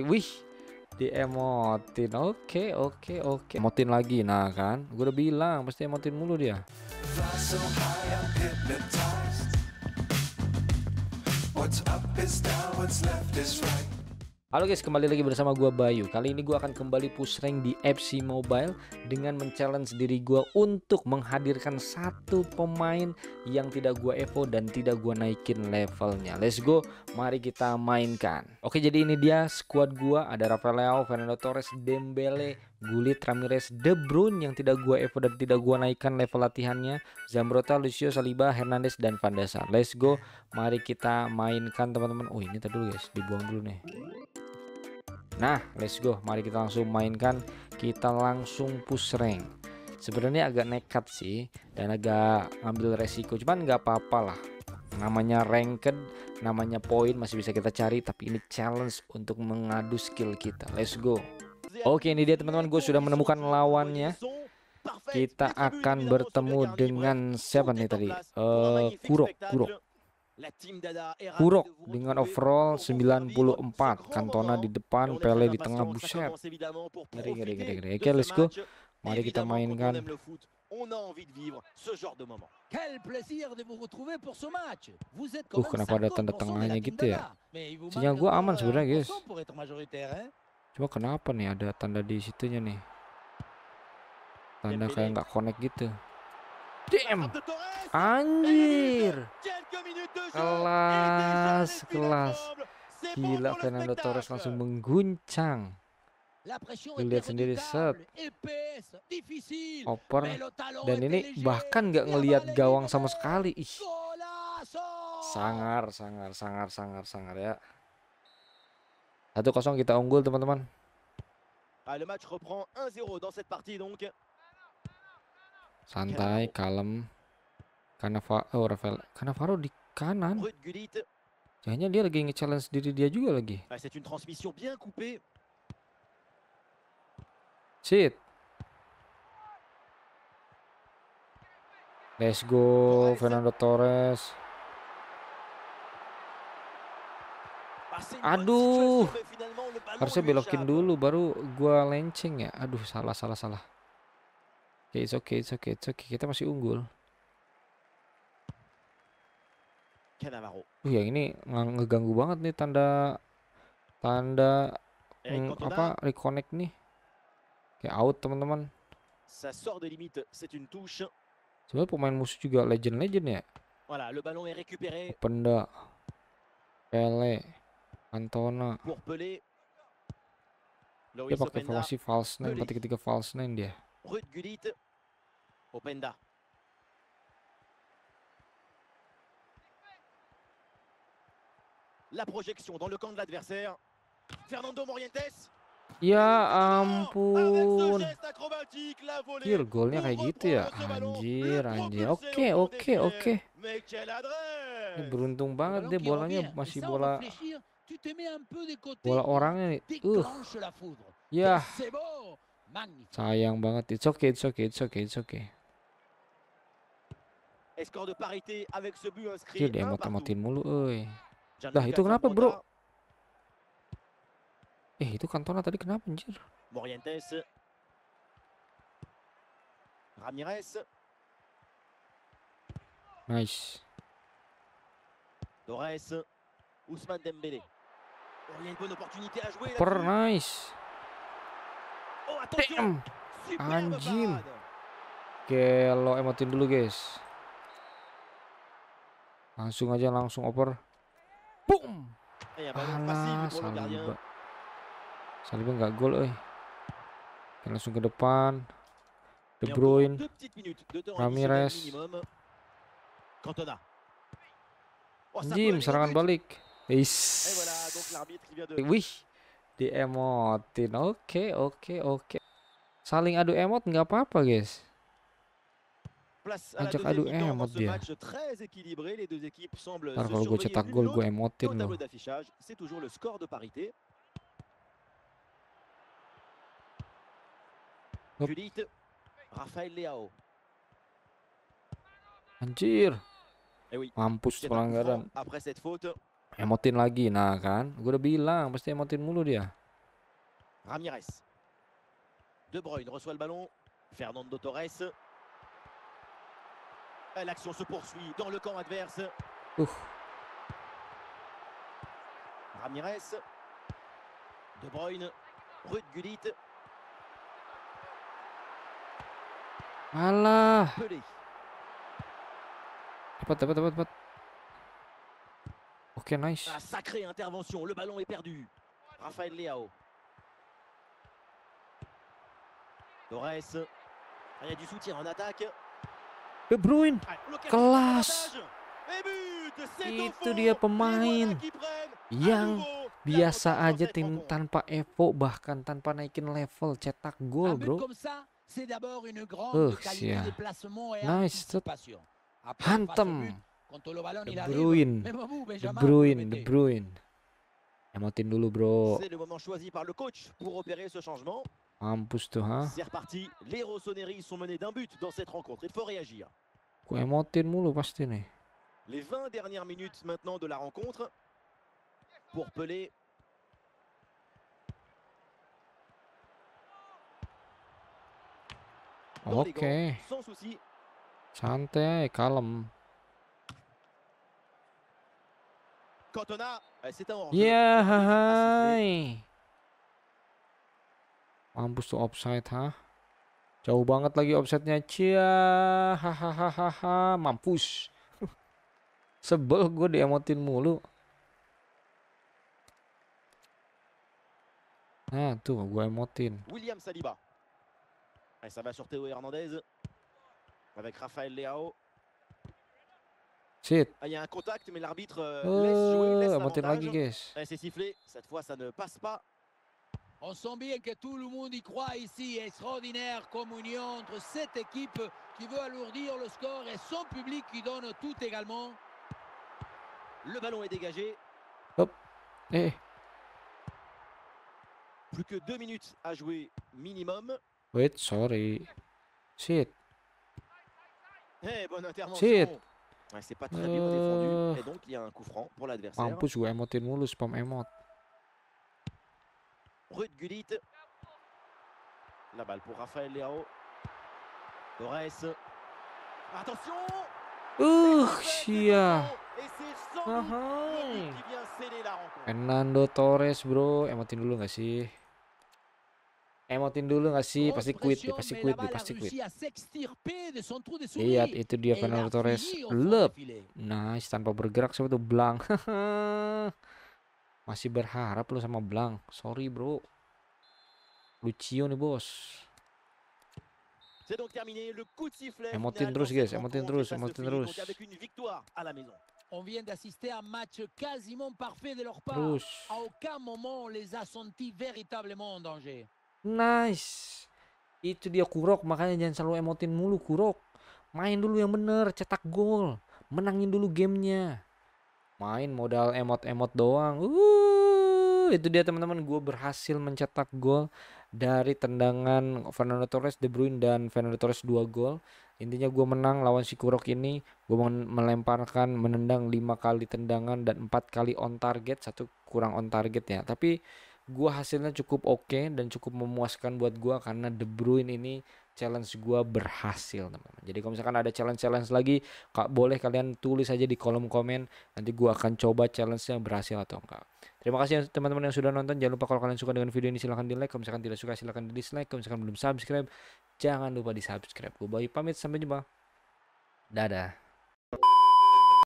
Wih, di emotin. Oke, okay, oke, okay, oke. Okay. Emotin lagi. Nah, kan. Gue udah bilang pasti emotin mulu dia. Halo guys, kembali lagi bersama gua Bayu. Kali ini gua akan kembali push rank di FC Mobile dengan men-challenge diri gua untuk menghadirkan satu pemain yang tidak gua evo dan tidak gua naikin levelnya. Let's go, mari kita mainkan. Oke, jadi ini dia squad gua, ada Rafael Leao, Fernando Torres, Dembele, Gulit Ramirez, De Bruyne yang tidak gua evo dan tidak gua naikkan level latihannya, Zamrota Lucio, Saliba, Hernandez dan Van Let's go. Mari kita mainkan teman-teman. Oh, ini tadi guys, dibuang dulu nih. Nah, let's go. Mari kita langsung mainkan. Kita langsung push rank. Sebenarnya agak nekat sih dan agak ngambil resiko, cuman nggak apa-apa lah. Namanya ranked, namanya poin masih bisa kita cari, tapi ini challenge untuk mengadu skill kita. Let's go. Oke ini dia teman-teman gue sudah menemukan lawannya Kita akan bertemu dengan siapa nih tadi uh, Kurok Kurok Kurok dengan overall 94 Kantona di depan Pele di tengah buset Ngeri ngeri ngeri ngeri Oke let's go Mari kita mainkan on a envie de vivre ce genre de moment. Quel plaisir de vous retrouver pour ce match. Vous êtes uh, kenapa ada tanda tengahnya gitu ya? Sinyal gua aman sebenarnya, euh, guys. Coba kenapa nih ada tanda di situnya nih? Tanda kayak nggak connect gitu. Damn. Anjir. Kelas, kelas. Gila Fernando Torres langsung mengguncang. lihat sendiri set. Oper dan ini bahkan nggak ngelihat gawang sama sekali. Ih. Sangar, sangar, sangar, sangar, sangar ya satu kosong kita unggul teman-teman. Santai, kalem. karena oh Rafael. di kanan. Kayaknya dia lagi nge-challenge diri dia juga lagi. Ah, c'est Sit. Let's go Fernando Torres. Aduh. Harusnya belokin dulu baru gua lenceng ya. Aduh, salah salah salah. Oke, okay, it's okay, it's okay, it's okay. Kita masih unggul. Uh, yang ini ngeganggu banget nih tanda tanda eh, mm, apa reconnect nih. Kayak out teman-teman. Sebenarnya pemain musuh juga legend-legend ya. penda. le Pele. Antona. Dia pakai formasi false nine, empat tiga 3 false nine dia. Ruud Openda. La projection dans le camp de l'adversaire. Fernando Morientes. Ya ampun. Anjir, golnya kayak gitu ya. Anjir, anjir. Oke, oke, oke. Beruntung banget deh bolanya masih bola bola orangnya nih uh ya yeah. sayang banget it's okay it's okay it's okay it's okay Score de parité avec ce but inscrit. Dia mot-motin mulu, euy. Dah itu kenapa, Bro? Eh, itu Cantona tadi kenapa anjir? Morientes. Ramirez. Nice. Torres. Ousmane Dembélé. Oh, a nice. Oh, attention. Anjing. lo emotin dulu, guys. Langsung aja langsung oper. Boom. Eh, y'a Alah, Saliba. Saliba nggak gol, eh. Langsung ke depan. De Bruyne, Ramirez. Oh, Anjim, serangan balik. Et, voilà, donc l'arbitre qui vient de... Wih, diemotin. Oke, okay, oke, okay, oke. Saling adu emot nggak apa-apa, guys. Ajak adu emot dia. Ntar kalau gue cetak gol, gue emotin loh. C'est toujours le score de parité. Gullit, Leao. Anjir. Eh Mampus pelanggaran. Après cette faute, Emotin lagi. Nah kan, gue udah bilang pasti emotin mulu dia. Ramirez. De Bruyne reçoit le ballon. Fernando Torres. L'action se poursuit dans le camp adverse. Ouf. Ramirez. De Bruyne. Ruth Gullit. Alah. Pelé. Cepat, cepat, cepat, cepat. Ok, nice. La sacrée intervention, le ballon est perdu. Raphaël Leao. Torres. Il y a du soutien en attaque. De Bruyne. Kelas. Ah, Itu dia pemain yang biasa aja tim tanpa Evo bahkan tanpa naikin level cetak gol, bro. Uh, yeah. Nice. hantem. Bruin. Bruin, Bruin. bro. C'est le moment choisi par le coach pour opérer ce changement. Hein. C'est reparti. Les Rossoneri sont menés d'un but dans cette rencontre. Il faut réagir. Les 20 dernières minutes maintenant de la rencontre pour Pelé. ok Okay. Sans Cantona, c'est un Yeah, hi. Mampus tuh offside, ha. Jauh banget lagi offside-nya. Cia, hahaha, mampus. Sebel gue diemotin mulu. Nah, tuh gue emotin. William Saliba. Eh, ça va sur Théo Hernandez. Avec Rafael Leao. Ah, il y a un contact, mais l'arbitre euh, laisse jouer, laisse oh, hein. eh, C'est sifflé, cette fois ça ne passe pas. On sent bien que tout le monde y croit ici. Extraordinaire communion entre cette équipe qui veut alourdir le score et son public qui donne tout également. Le ballon est dégagé. Hop. Eh. Plus que deux minutes à jouer minimum. Wait, sorry. Shit. Hey, eh, bonne intervention. Ouais, c'est pas très bien défendu. Euh. Et donc, il y a un coup franc pour l'adversaire. En plus, ouais, monter le monde, c'est pas aimant. Ruud Gullit. La balle pour Raphaël Léao. Torres. Attention Urshia. Ah, ah. Fernando Torres bro, emotin dulu gak sih? Emotin dulu gak sih? Pasti quit, pasti quit, pasti quit. Lihat iya, itu dia Fernando Torres. Lep. Nice tanpa bergerak sobat tuh Blank. Masih berharap lu sama Blank. Sorry bro. Lucio nih bos. Emotin terus guys, emotin terus, emotin terus. On vient d'assister à un match quasiment parfait de leur part. Terus. À aucun moment on les a sentis véritablement en danger. Nice. Itu dia Kurok, makanya jangan selalu emotin mulu Kurok. Main dulu yang bener, cetak gol. Menangin dulu gamenya. Main modal emot-emot doang. Uh, itu dia teman-teman, gue berhasil mencetak gol dari tendangan Fernando Torres, De Bruyne dan Fernando Torres dua gol. Intinya gue menang lawan si Kurok ini. Gue melemparkan, menendang lima kali tendangan dan empat kali on target, satu kurang on target ya. Tapi gue hasilnya cukup oke okay dan cukup memuaskan buat gue karena The Bruin ini challenge gue berhasil teman-teman. Jadi kalau misalkan ada challenge-challenge lagi, kak, boleh kalian tulis aja di kolom komen. Nanti gue akan coba challenge yang berhasil atau enggak. Terima kasih teman-teman yang sudah nonton. Jangan lupa kalau kalian suka dengan video ini silahkan di like. Kalau misalkan tidak suka silahkan di dislike. Kalau misalkan belum subscribe, jangan lupa di subscribe. Gue bayi pamit sampai jumpa. Dadah.